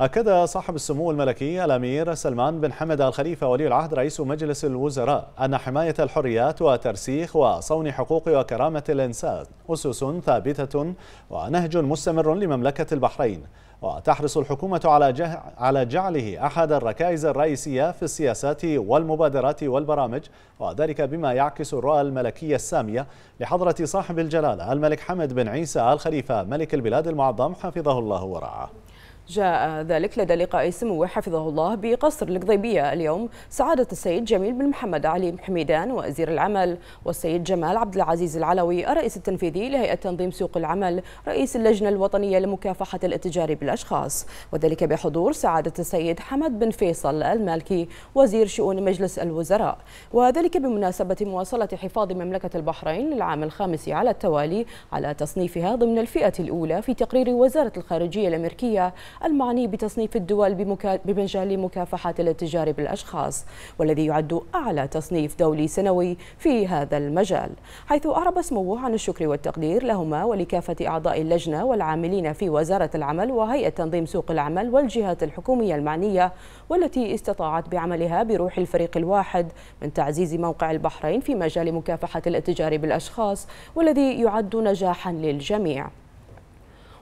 أكد صاحب السمو الملكي الأمير سلمان بن حمد الخليفة ولي العهد رئيس مجلس الوزراء أن حماية الحريات وترسيخ وصون حقوق وكرامة الإنسان أسس ثابتة ونهج مستمر لمملكة البحرين وتحرص الحكومة على على جعله أحد الركائز الرئيسية في السياسات والمبادرات والبرامج وذلك بما يعكس الرؤى الملكية السامية لحضرة صاحب الجلالة الملك حمد بن عيسى الخليفة ملك البلاد المعظم حفظه الله ورعاه جاء ذلك لدى لقاء سموه حفظه الله بقصر القضيبية اليوم سعادة السيد جميل بن محمد علي حميدان وزير العمل والسيد جمال عبد العزيز العلوي الرئيس التنفيذي لهيئة تنظيم سوق العمل رئيس اللجنة الوطنية لمكافحة الاتجار بالأشخاص وذلك بحضور سعادة السيد حمد بن فيصل المالكي وزير شؤون مجلس الوزراء وذلك بمناسبة مواصلة حفاظ مملكة البحرين للعام الخامس على التوالي على تصنيفها ضمن الفئة الأولى في تقرير وزارة الخارجية الأمريكية المعني بتصنيف الدول بمجال مكافحة الاتجار بالأشخاص والذي يعد أعلى تصنيف دولي سنوي في هذا المجال حيث أعرب سموه عن الشكر والتقدير لهما ولكافة أعضاء اللجنة والعاملين في وزارة العمل وهيئة تنظيم سوق العمل والجهات الحكومية المعنية والتي استطاعت بعملها بروح الفريق الواحد من تعزيز موقع البحرين في مجال مكافحة الاتجار بالأشخاص والذي يعد نجاحا للجميع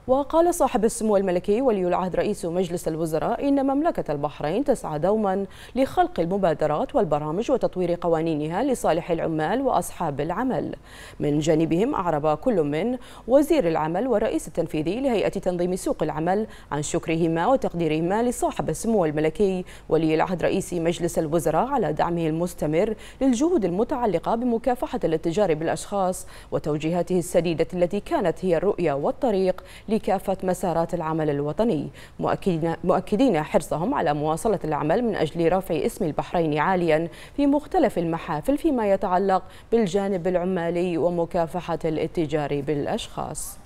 وقال صاحب السمو الملكي ولي العهد رئيس مجلس الوزراء إن مملكة البحرين تسعى دوما لخلق المبادرات والبرامج وتطوير قوانينها لصالح العمال وأصحاب العمل من جانبهم أعرب كل من وزير العمل والرئيس التنفيذي لهيئة تنظيم سوق العمل عن شكرهما وتقديرهما لصاحب السمو الملكي ولي العهد رئيس مجلس الوزراء على دعمه المستمر للجهود المتعلقة بمكافحة الاتجار بالأشخاص وتوجيهاته السديدة التي كانت هي الرؤية والطريق لكافة مسارات العمل الوطني مؤكدين حرصهم على مواصلة العمل من أجل رفع اسم البحرين عاليا في مختلف المحافل فيما يتعلق بالجانب العمالي ومكافحة الاتجار بالأشخاص